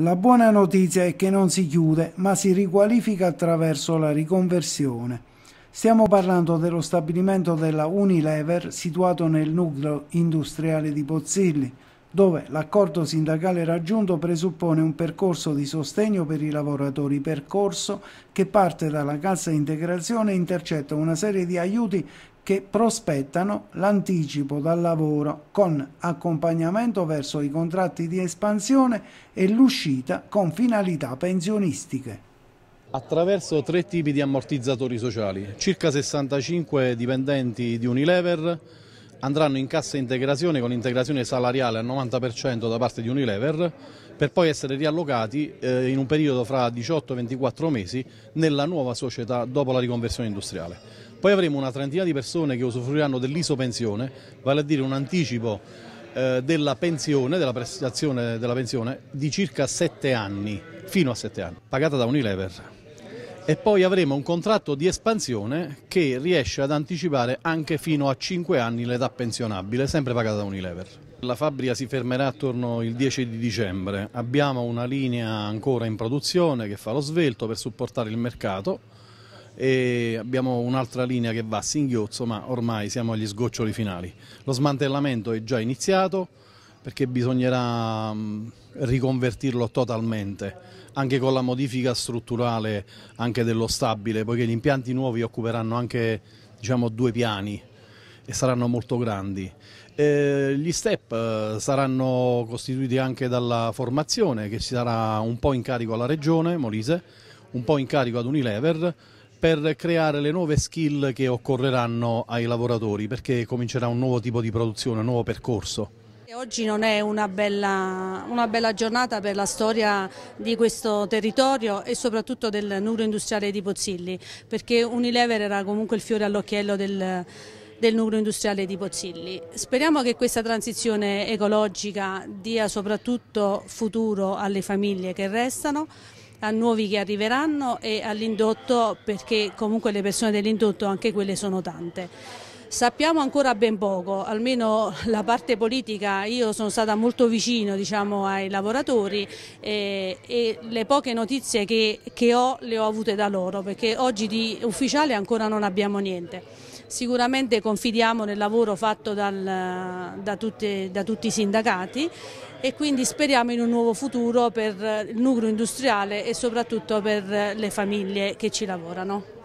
La buona notizia è che non si chiude, ma si riqualifica attraverso la riconversione. Stiamo parlando dello stabilimento della Unilever situato nel nucleo industriale di Pozzilli, dove l'accordo sindacale raggiunto presuppone un percorso di sostegno per i lavoratori, percorso che parte dalla cassa integrazione e intercetta una serie di aiuti che prospettano l'anticipo dal lavoro con accompagnamento verso i contratti di espansione e l'uscita con finalità pensionistiche attraverso tre tipi di ammortizzatori sociali, circa 65 dipendenti di Unilever, andranno in cassa integrazione con integrazione salariale al 90% da parte di Unilever per poi essere riallocati eh, in un periodo fra 18 e 24 mesi nella nuova società dopo la riconversione industriale. Poi avremo una trentina di persone che usufruiranno dell'isopensione, vale a dire un anticipo eh, della pensione, della prestazione della pensione di circa 7 anni, fino a 7 anni, pagata da Unilever e poi avremo un contratto di espansione che riesce ad anticipare anche fino a 5 anni l'età pensionabile, sempre pagata da Unilever. La fabbrica si fermerà attorno il 10 di dicembre, abbiamo una linea ancora in produzione che fa lo svelto per supportare il mercato e abbiamo un'altra linea che va a singhiozzo ma ormai siamo agli sgoccioli finali. Lo smantellamento è già iniziato, perché bisognerà mm, riconvertirlo totalmente, anche con la modifica strutturale anche dello stabile, poiché gli impianti nuovi occuperanno anche diciamo, due piani e saranno molto grandi. Eh, gli step eh, saranno costituiti anche dalla formazione che si darà un po' in carico alla Regione Molise, un po' in carico ad Unilever, per creare le nuove skill che occorreranno ai lavoratori perché comincerà un nuovo tipo di produzione, un nuovo percorso. Oggi non è una bella, una bella giornata per la storia di questo territorio e soprattutto del nucleo industriale di Pozzilli, perché Unilever era comunque il fiore all'occhiello del del nucleo industriale di Pozzilli. Speriamo che questa transizione ecologica dia soprattutto futuro alle famiglie che restano, a nuovi che arriveranno e all'indotto perché comunque le persone dell'indotto anche quelle sono tante. Sappiamo ancora ben poco, almeno la parte politica, io sono stata molto vicino diciamo, ai lavoratori eh, e le poche notizie che, che ho le ho avute da loro perché oggi di ufficiale ancora non abbiamo niente. Sicuramente confidiamo nel lavoro fatto dal, da, tutte, da tutti i sindacati e quindi speriamo in un nuovo futuro per il nucleo industriale e soprattutto per le famiglie che ci lavorano.